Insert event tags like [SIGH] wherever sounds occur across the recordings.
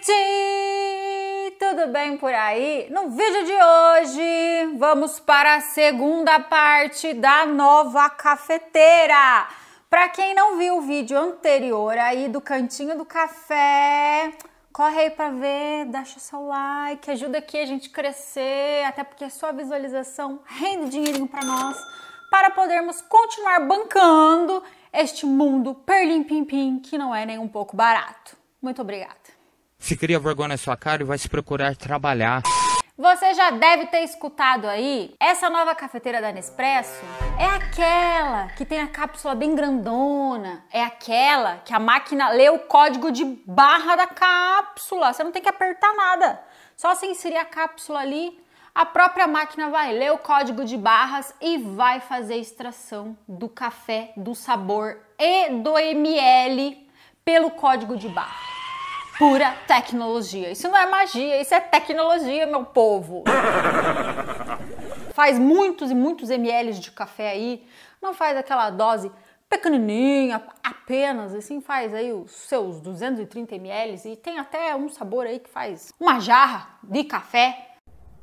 gente! Tudo bem por aí? No vídeo de hoje, vamos para a segunda parte da nova cafeteira. Para quem não viu o vídeo anterior aí do cantinho do café, corre aí para ver, deixa seu like, ajuda aqui a gente crescer, até porque a sua visualização rende dinheirinho para nós, para podermos continuar bancando este mundo perlim-pim-pim que não é nem um pouco barato. Muito obrigada se cria vergonha na sua cara e vai se procurar trabalhar. Você já deve ter escutado aí, essa nova cafeteira da Nespresso é aquela que tem a cápsula bem grandona, é aquela que a máquina lê o código de barra da cápsula, você não tem que apertar nada, só se inserir a cápsula ali, a própria máquina vai ler o código de barras e vai fazer a extração do café, do sabor e do ml pelo código de barra pura tecnologia. Isso não é magia, isso é tecnologia, meu povo. [LAUGHS] faz muitos e muitos ml de café aí, não faz aquela dose pequenininha, apenas assim, faz aí os seus 230 ml e tem até um sabor aí que faz uma jarra de café.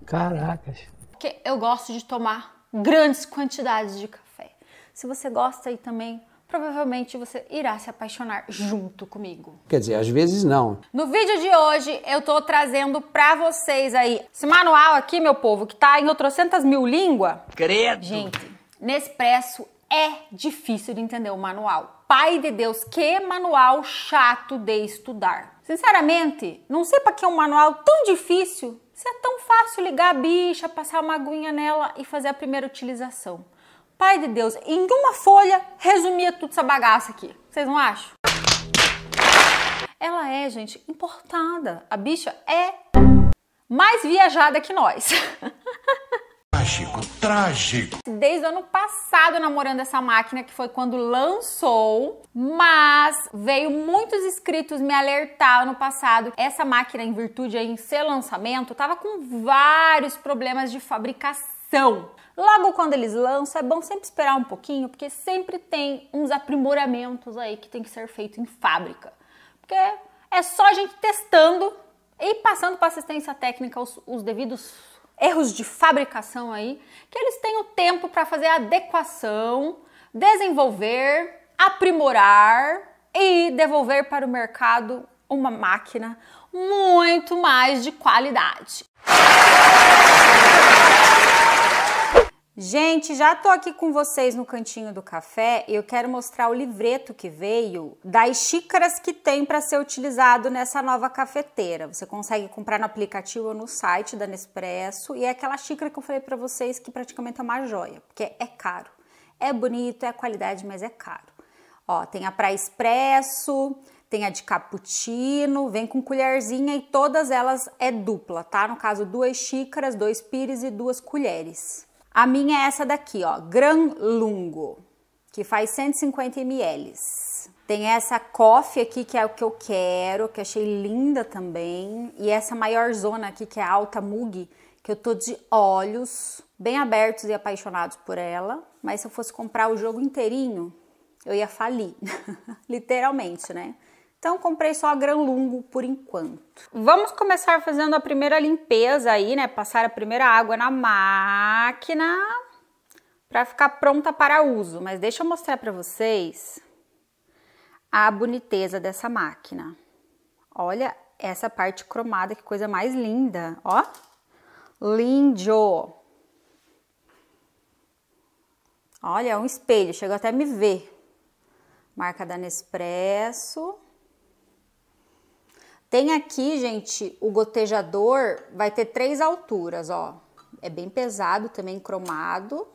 Caracas. Porque eu gosto de tomar grandes quantidades de café. Se você gosta aí também provavelmente você irá se apaixonar junto comigo. Quer dizer, às vezes não. No vídeo de hoje eu tô trazendo pra vocês aí esse manual aqui, meu povo, que tá em outrocentas mil línguas. Credo! Gente, Nespresso é difícil de entender o manual. Pai de Deus, que manual chato de estudar. Sinceramente, não sei para que é um manual tão difícil se é tão fácil ligar a bicha, passar uma aguinha nela e fazer a primeira utilização. Pai de Deus, em uma folha resumia tudo essa bagaça aqui. Vocês não acham? Ela é, gente, importada. A bicha é mais viajada que nós. [LAUGHS] Trágico, trágico. Desde o ano passado namorando essa máquina, que foi quando lançou, mas veio muitos inscritos me alertar ano passado. Essa máquina, em virtude aí em seu lançamento, tava com vários problemas de fabricação Logo quando eles lançam, é bom sempre esperar um pouquinho, porque sempre tem uns aprimoramentos aí que tem que ser feito em fábrica. Porque é só a gente testando e passando para assistência técnica os, os devidos erros de fabricação aí, que eles têm o tempo para fazer adequação, desenvolver, aprimorar e devolver para o mercado uma máquina, muito mais de qualidade. Gente, já tô aqui com vocês no cantinho do café e eu quero mostrar o livreto que veio das xícaras que tem para ser utilizado nessa nova cafeteira. Você consegue comprar no aplicativo ou no site da Nespresso e é aquela xícara que eu falei para vocês que praticamente é uma joia, porque é caro. É bonito, é qualidade, mas é caro. Ó, tem a para expresso, tem a de cappuccino, vem com colherzinha e todas elas é dupla, tá? No caso, duas xícaras, dois pires e duas colheres. A minha é essa daqui, ó, Gran Lungo, que faz 150 ml. Tem essa coffee aqui, que é o que eu quero, que achei linda também. E essa maior zona aqui, que é a Alta Mug, que eu tô de olhos, bem abertos e apaixonados por ela. Mas se eu fosse comprar o jogo inteirinho, eu ia falir, [LAUGHS] literalmente, né? Então comprei só a Lungo por enquanto. Vamos começar fazendo a primeira limpeza aí, né? Passar a primeira água na máquina para ficar pronta para uso. Mas deixa eu mostrar para vocês a boniteza dessa máquina. Olha essa parte cromada, que coisa mais linda, ó. Lindo! Olha, é um espelho, chegou até a me ver. Marca da Nespresso. Tem aqui, gente, o gotejador, vai ter três alturas, ó. É bem pesado, também cromado.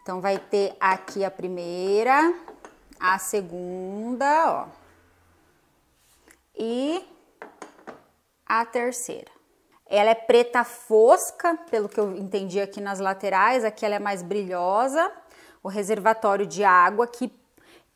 Então, vai ter aqui a primeira, a segunda, ó. E a terceira. Ela é preta fosca, pelo que eu entendi aqui nas laterais, aqui ela é mais brilhosa. O reservatório de água aqui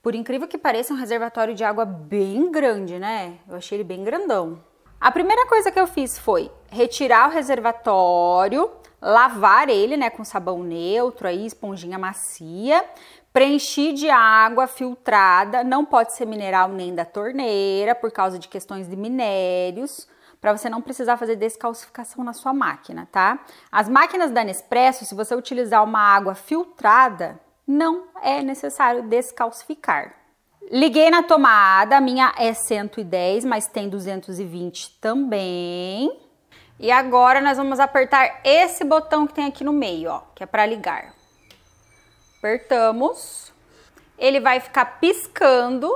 por incrível que pareça, é um reservatório de água bem grande, né? Eu achei ele bem grandão. A primeira coisa que eu fiz foi retirar o reservatório, lavar ele, né, com sabão neutro aí, esponjinha macia, preenchi de água filtrada, não pode ser mineral nem da torneira por causa de questões de minérios, para você não precisar fazer descalcificação na sua máquina, tá? As máquinas da Nespresso, se você utilizar uma água filtrada, não é necessário descalcificar. Liguei na tomada, a minha é 110, mas tem 220 também. E agora nós vamos apertar esse botão que tem aqui no meio, ó, que é para ligar. Apertamos. Ele vai ficar piscando.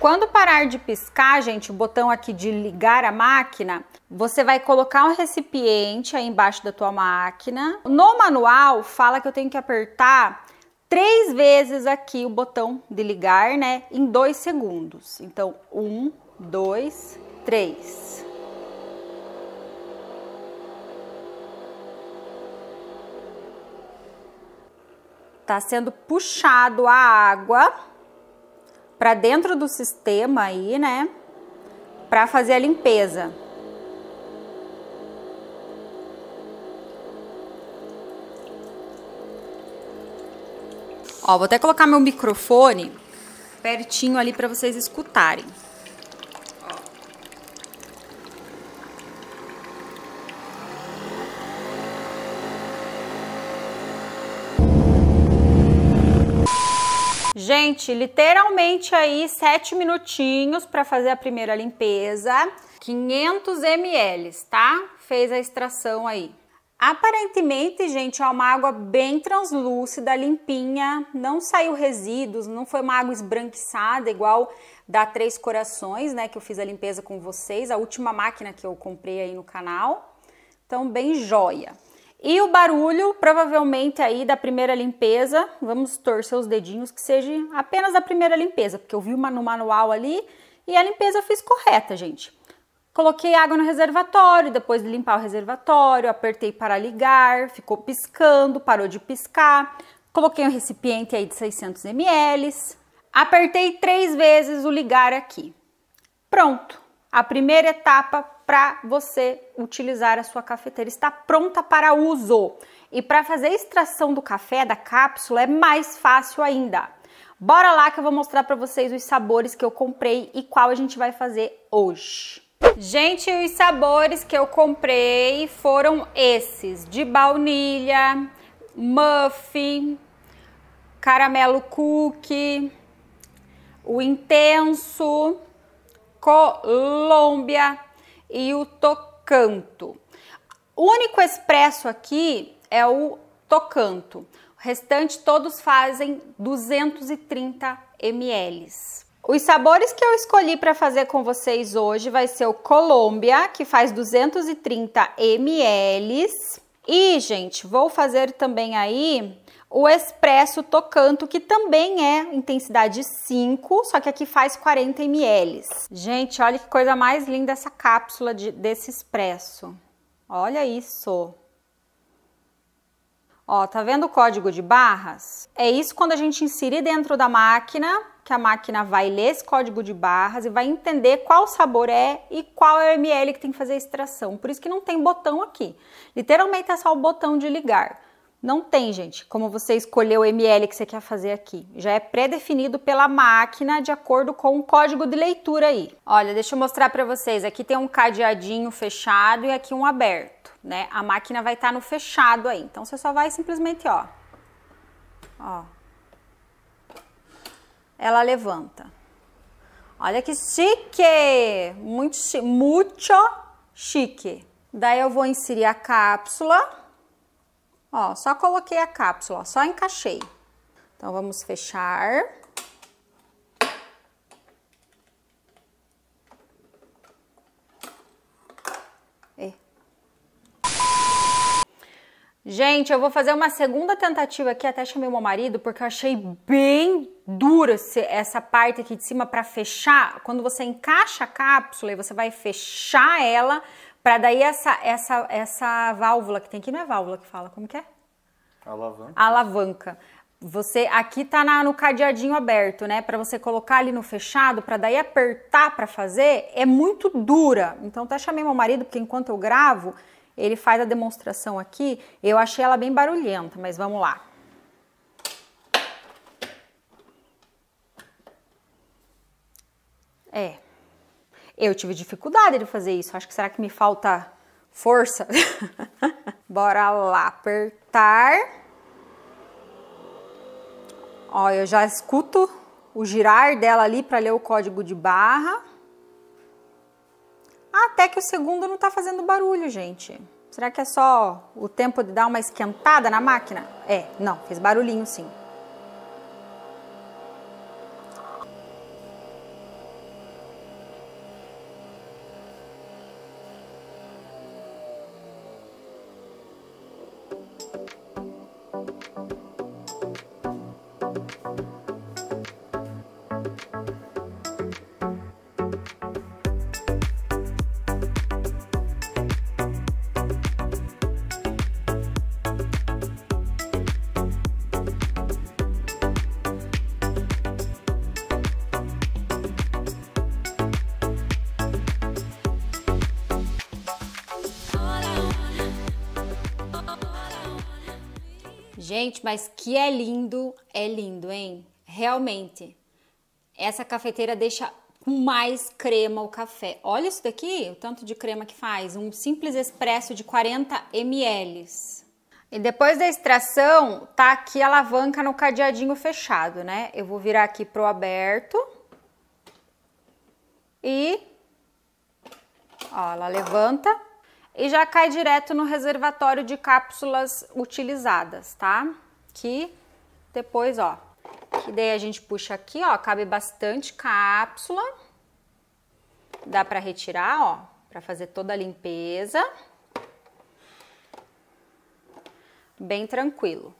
Quando parar de piscar, gente, o botão aqui de ligar a máquina, você vai colocar um recipiente aí embaixo da tua máquina. No manual fala que eu tenho que apertar três vezes aqui o botão de ligar, né? Em dois segundos. Então, um, dois, três. Tá sendo puxado a água para dentro do sistema aí, né? Para fazer a limpeza. Ó, vou até colocar meu microfone pertinho ali para vocês escutarem. Gente, literalmente aí sete minutinhos para fazer a primeira limpeza. 500 ml, tá? Fez a extração aí. Aparentemente, gente, é uma água bem translúcida, limpinha, não saiu resíduos, não foi uma água esbranquiçada igual da Três Corações, né, que eu fiz a limpeza com vocês, a última máquina que eu comprei aí no canal. Então, bem joia. E o barulho, provavelmente aí da primeira limpeza, vamos torcer os dedinhos que seja apenas a primeira limpeza, porque eu vi uma no manual ali e a limpeza eu fiz correta, gente. Coloquei água no reservatório, depois de limpar o reservatório, apertei para ligar, ficou piscando, parou de piscar. Coloquei um recipiente aí de 600 ml. Apertei três vezes o ligar aqui. Pronto. A primeira etapa para você utilizar a sua cafeteira está pronta para uso. E para fazer a extração do café da cápsula é mais fácil ainda. Bora lá que eu vou mostrar para vocês os sabores que eu comprei e qual a gente vai fazer hoje. Gente, os sabores que eu comprei foram esses: de baunilha, muffin, caramelo cookie, o intenso, Colômbia e o tocanto. O único expresso aqui é o tocanto. O restante todos fazem 230 ml. Os sabores que eu escolhi para fazer com vocês hoje vai ser o Colômbia, que faz 230 ml. E, gente, vou fazer também aí o Expresso Tocanto, que também é intensidade 5, só que aqui faz 40 ml. Gente, olha que coisa mais linda essa cápsula de, desse Expresso. Olha isso. Ó, tá vendo o código de barras? É isso quando a gente inserir dentro da máquina que a máquina vai ler esse código de barras e vai entender qual sabor é e qual é o ml que tem que fazer a extração. Por isso que não tem botão aqui. Literalmente é só o botão de ligar. Não tem, gente, como você escolher o ml que você quer fazer aqui. Já é pré-definido pela máquina de acordo com o código de leitura aí. Olha, deixa eu mostrar para vocês. Aqui tem um cadeadinho fechado e aqui um aberto, né? A máquina vai estar tá no fechado aí. Então você só vai simplesmente, ó. Ó, ela levanta. Olha que chique! Muito chique, muito chique. Daí eu vou inserir a cápsula. Ó, só coloquei a cápsula, só encaixei. Então vamos fechar. Gente, eu vou fazer uma segunda tentativa aqui, até chamei meu marido, porque eu achei bem dura essa parte aqui de cima para fechar. Quando você encaixa a cápsula e você vai fechar ela, para daí essa, essa, essa válvula que tem aqui, não é válvula que fala, como que é? Alavanca. Alavanca. Você aqui tá na, no cadeadinho aberto, né? Para você colocar ali no fechado, para daí apertar para fazer, é muito dura. Então, até chamei meu marido, porque enquanto eu gravo, ele faz a demonstração aqui. Eu achei ela bem barulhenta, mas vamos lá. É. Eu tive dificuldade de fazer isso. Acho que será que me falta força? [LAUGHS] Bora lá, apertar. Ó, eu já escuto o girar dela ali para ler o código de barra. Até que o segundo não está fazendo barulho, gente. Será que é só o tempo de dar uma esquentada na máquina? É, não, fez barulhinho sim. Gente, mas que é lindo, é lindo, hein? Realmente. Essa cafeteira deixa com mais crema o café. Olha isso daqui, o tanto de crema que faz. Um simples expresso de 40 ml. E depois da extração, tá aqui a alavanca no cadeadinho fechado, né? Eu vou virar aqui pro aberto. E... Ó, ela levanta e já cai direto no reservatório de cápsulas utilizadas, tá? Que depois, ó, que daí a gente puxa aqui, ó, cabe bastante cápsula. Dá para retirar, ó, para fazer toda a limpeza. Bem tranquilo.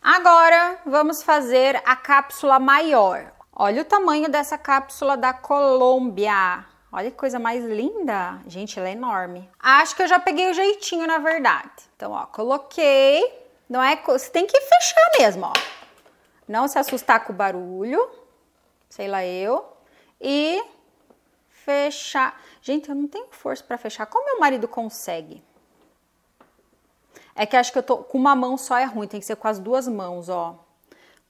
Agora vamos fazer a cápsula maior. Olha o tamanho dessa cápsula da Colômbia. Olha que coisa mais linda. Gente, ela é enorme. Acho que eu já peguei o jeitinho, na verdade. Então, ó, coloquei. Não é... Você tem que fechar mesmo, ó. Não se assustar com o barulho. Sei lá eu. E fechar. Gente, eu não tenho força para fechar. Como meu marido consegue? É que acho que eu tô com uma mão só é ruim, tem que ser com as duas mãos, ó.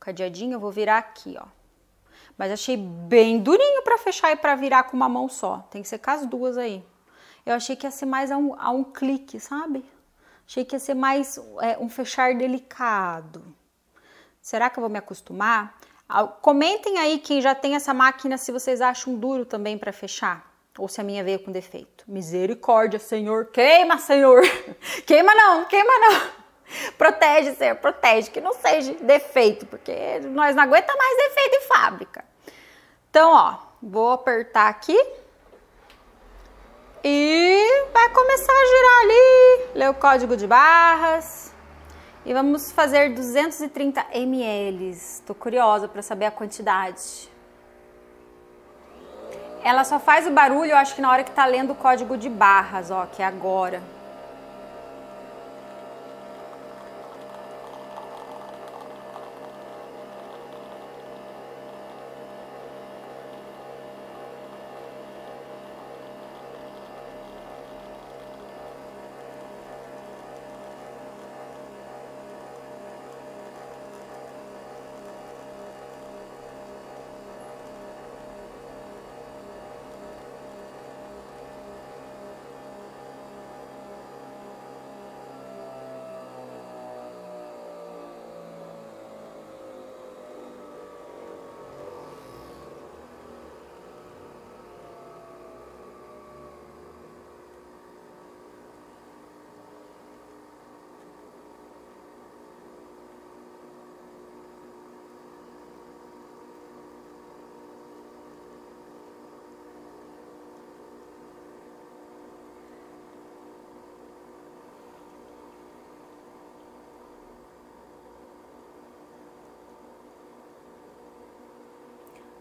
cadeadinho eu vou virar aqui, ó. Mas achei bem durinho para fechar e para virar com uma mão só. Tem que ser com as duas aí. Eu achei que ia ser mais a um, a um clique, sabe? Achei que ia ser mais é, um fechar delicado. Será que eu vou me acostumar? Comentem aí quem já tem essa máquina se vocês acham duro também para fechar. Ou se a minha veio com defeito. Misericórdia, Senhor. Queima, Senhor. [LAUGHS] queima não, queima não. [LAUGHS] Protege, Senhor, protege. Que não seja defeito, porque nós não aguenta mais defeito de fábrica. Então, ó, vou apertar aqui e vai começar a girar ali, Lê o código de barras. E vamos fazer 230 ml. Tô curiosa para saber a quantidade. Ela só faz o barulho, eu acho que na hora que tá lendo o código de barras, ó, que é agora.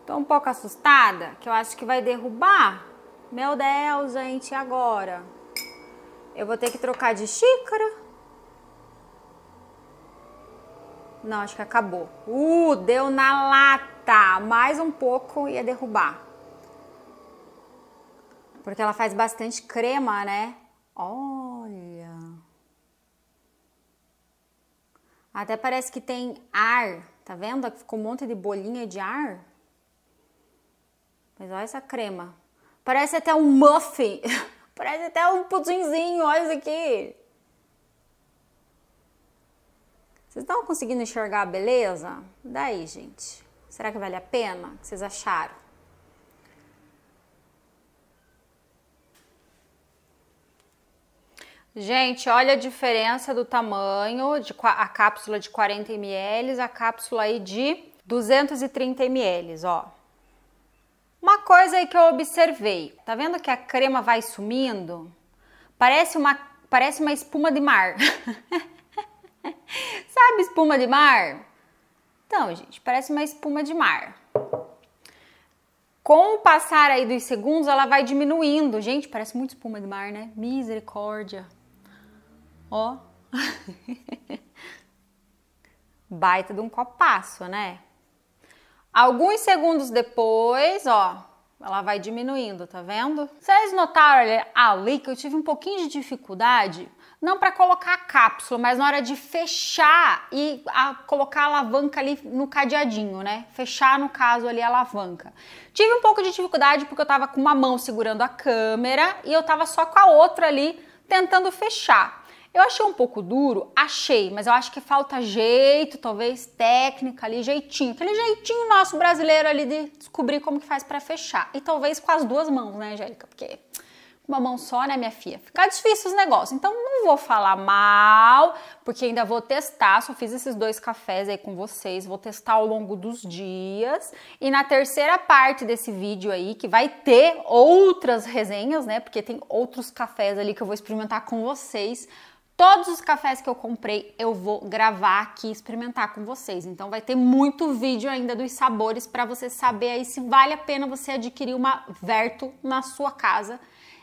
Tô um pouco assustada, que eu acho que vai derrubar. Meu Deus, gente, agora? Eu vou ter que trocar de xícara? Não, acho que acabou. Uh, deu na lata. Mais um pouco ia derrubar. Porque ela faz bastante crema, né? Olha. Até parece que tem ar. Tá vendo? Ficou um monte de bolinha de ar. Mas olha essa crema. Parece até um muffin. [LAUGHS] Parece até um pudinzinho. Olha isso aqui. Vocês estão conseguindo enxergar a beleza? Daí, gente. Será que vale a pena? O que vocês acharam? Gente, olha a diferença do tamanho de a cápsula de 40 ml, a cápsula aí de 230 ml, ó coisa aí que eu observei. Tá vendo que a crema vai sumindo? Parece uma, parece uma espuma de mar. [LAUGHS] Sabe espuma de mar? Então, gente, parece uma espuma de mar. Com o passar aí dos segundos, ela vai diminuindo. Gente, parece muito espuma de mar, né? Misericórdia. Ó. [LAUGHS] Baita de um copaço, né? Alguns segundos depois, ó, ela vai diminuindo, tá vendo? Vocês notaram ali que eu tive um pouquinho de dificuldade, não para colocar a cápsula, mas na hora de fechar e a, colocar a alavanca ali no cadeadinho, né? Fechar, no caso, ali a alavanca. Tive um pouco de dificuldade porque eu tava com uma mão segurando a câmera e eu tava só com a outra ali tentando fechar. Eu achei um pouco duro, achei, mas eu acho que falta jeito, talvez técnica ali, jeitinho, aquele jeitinho nosso brasileiro ali de descobrir como que faz para fechar. E talvez com as duas mãos, né, Angélica? Porque uma mão só, né, minha filha? Fica difícil os negócios. Então não vou falar mal, porque ainda vou testar. Só fiz esses dois cafés aí com vocês, vou testar ao longo dos dias. E na terceira parte desse vídeo aí, que vai ter outras resenhas, né? Porque tem outros cafés ali que eu vou experimentar com vocês Todos os cafés que eu comprei eu vou gravar aqui, experimentar com vocês. Então vai ter muito vídeo ainda dos sabores para você saber aí se vale a pena você adquirir uma Verto na sua casa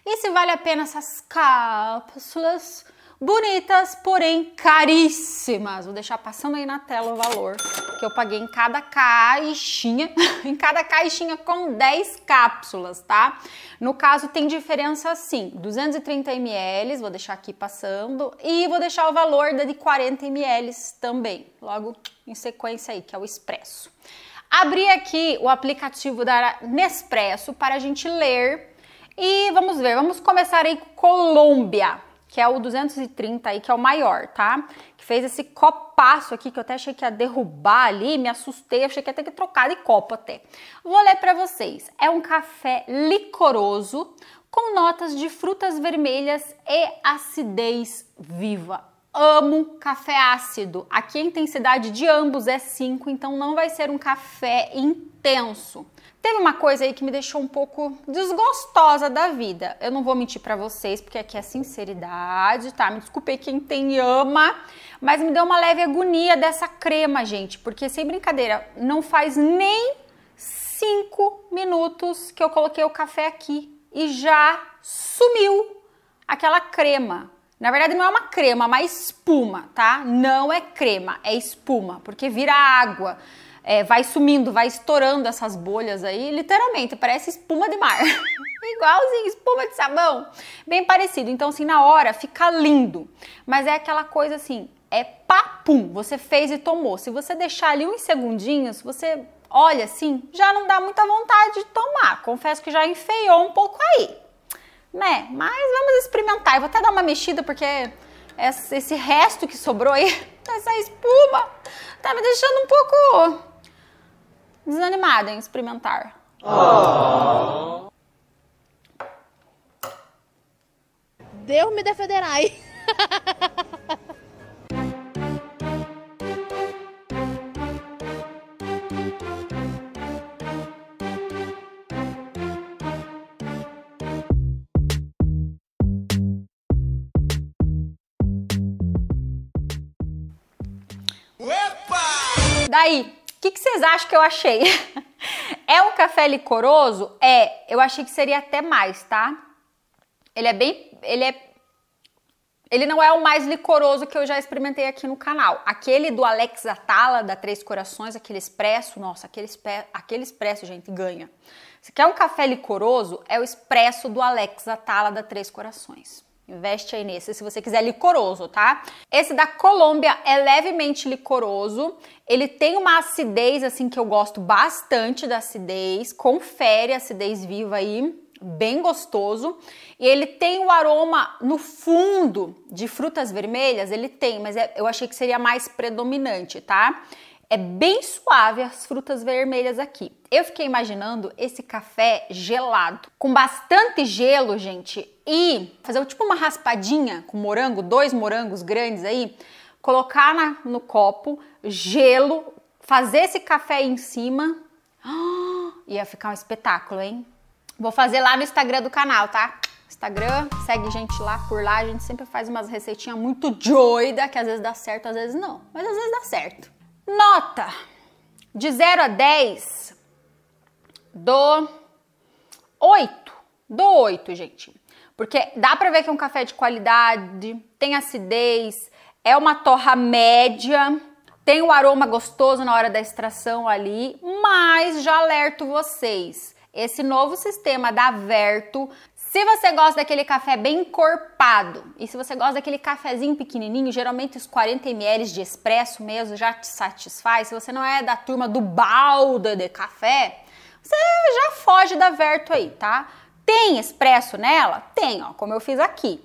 e se vale a pena essas cápsulas bonitas, porém caríssimas. Vou deixar passando aí na tela o valor que eu paguei em cada caixinha, [LAUGHS] em cada caixinha com 10 cápsulas, tá? No caso tem diferença assim, 230 ml, vou deixar aqui passando, e vou deixar o valor da de 40 ml também, logo em sequência aí, que é o expresso. Abri aqui o aplicativo da Nespresso para a gente ler e vamos ver, vamos começar aí com Colômbia que é o 230 aí, que é o maior, tá? Que fez esse copaço aqui, que eu até achei que ia derrubar ali, me assustei, achei que ia ter que trocar de copo até. Vou ler para vocês. É um café licoroso com notas de frutas vermelhas e acidez viva amo café ácido. Aqui a intensidade de ambos é 5, então não vai ser um café intenso. Teve uma coisa aí que me deixou um pouco desgostosa da vida. Eu não vou mentir para vocês, porque aqui é sinceridade, tá? Me desculpei quem tem ama, mas me deu uma leve agonia dessa crema, gente, porque sem brincadeira, não faz nem 5 minutos que eu coloquei o café aqui e já sumiu aquela crema. Na verdade, não é uma crema, é espuma, tá? Não é crema, é espuma, porque vira água. É, vai sumindo, vai estourando essas bolhas aí, literalmente, parece espuma de mar. [LAUGHS] Igualzinho, espuma de sabão. Bem parecido. Então, assim, na hora fica lindo. Mas é aquela coisa assim, é papum, você fez e tomou. Se você deixar ali uns segundinhos, você olha assim, já não dá muita vontade de tomar. Confesso que já enfeiou um pouco aí né? Mas vamos experimentar. Eu vou até dar uma mexida porque esse resto que sobrou aí, [LAUGHS] tá essa espuma, tá me deixando um pouco desanimada em experimentar. Oh. Deus me defenderai. [LAUGHS] Opa! Daí, o que, que vocês acham que eu achei? [LAUGHS] é um café licoroso? É, eu achei que seria até mais, tá? Ele é bem. Ele é ele não é o mais licoroso que eu já experimentei aqui no canal. Aquele do Alex Atala, da Três Corações, aquele expresso, nossa, aquele, aquele expresso, gente, ganha. Se quer é um café licoroso, é o expresso do Alex Atala, da Três Corações. Investe aí nesse, se você quiser licoroso, tá? Esse da Colômbia é levemente licoroso. Ele tem uma acidez, assim, que eu gosto bastante da acidez. Confere a acidez viva aí, bem gostoso. E ele tem o aroma no fundo de frutas vermelhas, ele tem, mas é, eu achei que seria mais predominante, tá? É bem suave as frutas vermelhas aqui. Eu fiquei imaginando esse café gelado, com bastante gelo, gente, e fazer tipo uma raspadinha com morango, dois morangos grandes aí, colocar na, no copo, gelo, fazer esse café em cima. Oh, [GASPS] ia ficar um espetáculo, hein? Vou fazer lá no Instagram do canal, tá? Instagram, segue gente lá, por lá a gente sempre faz umas receitinhas muito doida, que às vezes dá certo, às vezes não, mas às vezes dá certo. Nota de 0 a 10 do 8. Do 8, gente. Porque dá para ver que é um café de qualidade, tem acidez, é uma torra média, tem o aroma gostoso na hora da extração ali, mas já alerto vocês, esse novo sistema da Verto se você gosta daquele café bem encorpado e se você gosta daquele cafezinho pequenininho, geralmente os 40 ml de expresso mesmo já te satisfaz. Se você não é da turma do balda de café, você já foge da Verto aí, tá? Tem expresso nela? Tem, ó, como eu fiz aqui.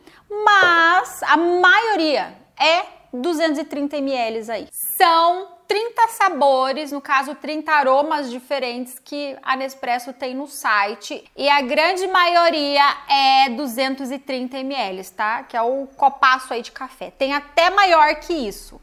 Mas a maioria é 230 ml aí. São 30 sabores, no caso 30 aromas diferentes que a Nespresso tem no site e a grande maioria é 230 ml, tá? Que é o copaço aí de café. Tem até maior que isso.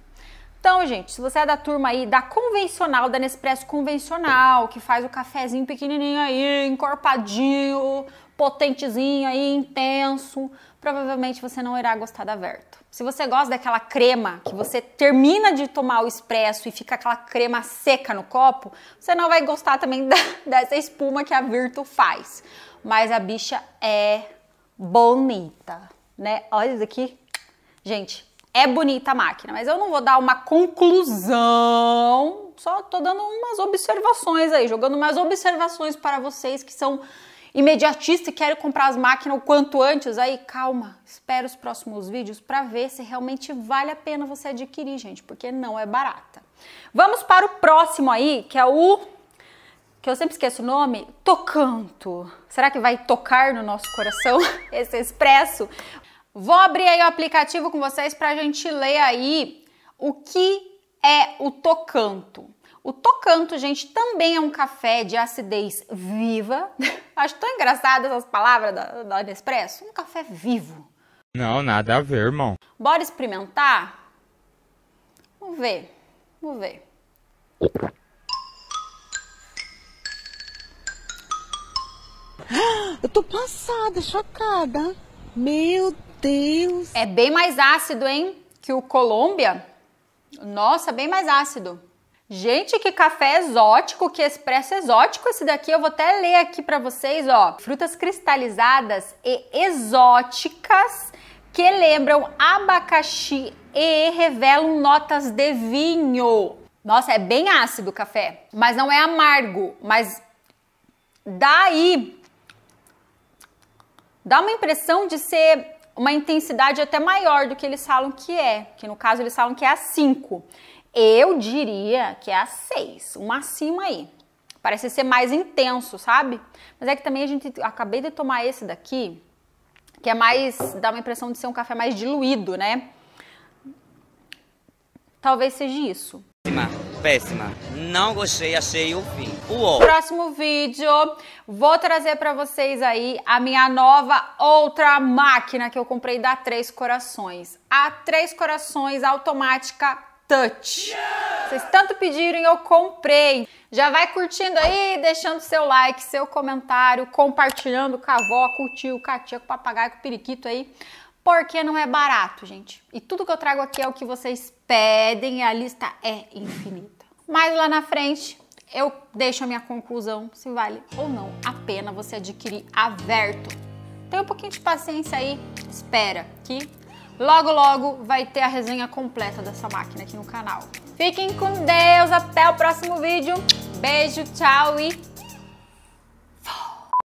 Então, gente, se você é da turma aí da convencional, da Nespresso convencional, que faz o cafezinho pequenininho aí, encorpadinho, potentezinho aí, intenso, provavelmente você não irá gostar da Verto. Se você gosta daquela crema que você termina de tomar o expresso e fica aquela crema seca no copo, você não vai gostar também [LAUGHS] da, dessa espuma que a Virtu faz. Mas a bicha é bonita, né? Olha isso aqui. Gente, é bonita a máquina, mas eu não vou dar uma conclusão, só tô dando umas observações aí, jogando umas observações para vocês que são imediatistas e querem comprar as máquinas o quanto antes, aí calma, espera os próximos vídeos para ver se realmente vale a pena você adquirir, gente, porque não é barata. Vamos para o próximo aí, que é o que eu sempre esqueço o nome, Tocanto. Será que vai tocar no nosso coração [LAUGHS] esse expresso? Vou abrir aí o aplicativo com vocês para a gente ler aí o que é o tocanto. O tocanto, gente, também é um café de acidez viva. [LAUGHS] Acho tão engraçado essas palavras da, da Nespresso. Um café vivo. Não, nada a ver, irmão. Bora experimentar? Vamos ver. Vamos ver. [GASPS] Eu tô passada, chocada. Meu Deus. Deus! É bem mais ácido, hein? Que o Colômbia. Nossa, bem mais ácido. Gente, que café exótico, que expresso exótico esse daqui. Eu vou até ler aqui para vocês, ó. Frutas cristalizadas e exóticas que lembram abacaxi e revelam notas de vinho. Nossa, é bem ácido o café, mas não é amargo, mas daí dá uma impressão de ser uma intensidade até maior do que eles falam que é, que no caso eles falam que é a 5. Eu diria que é a 6, uma acima aí. Parece ser mais intenso, sabe? Mas é que também a gente acabei de tomar esse daqui, que é mais dá uma impressão de ser um café mais diluído, né? Talvez seja isso. Péssima, péssima. Não gostei, achei o fim. Próximo vídeo, vou trazer para vocês aí a minha nova outra máquina que eu comprei da Três Corações. A Três Corações automática touch. Vocês tanto pediram e eu comprei. Já vai curtindo aí, deixando seu like, seu comentário, compartilhando com a avó, com o tio, com a tia, com o papagaio, com o periquito aí. Porque não é barato, gente. E tudo que eu trago aqui é o que vocês pedem e a lista é infinita. Mais lá na frente, eu deixo a minha conclusão se vale ou não a pena você adquirir Averto. Tem um pouquinho de paciência aí, espera que logo logo vai ter a resenha completa dessa máquina aqui no canal. Fiquem com Deus, até o próximo vídeo. Beijo, tchau e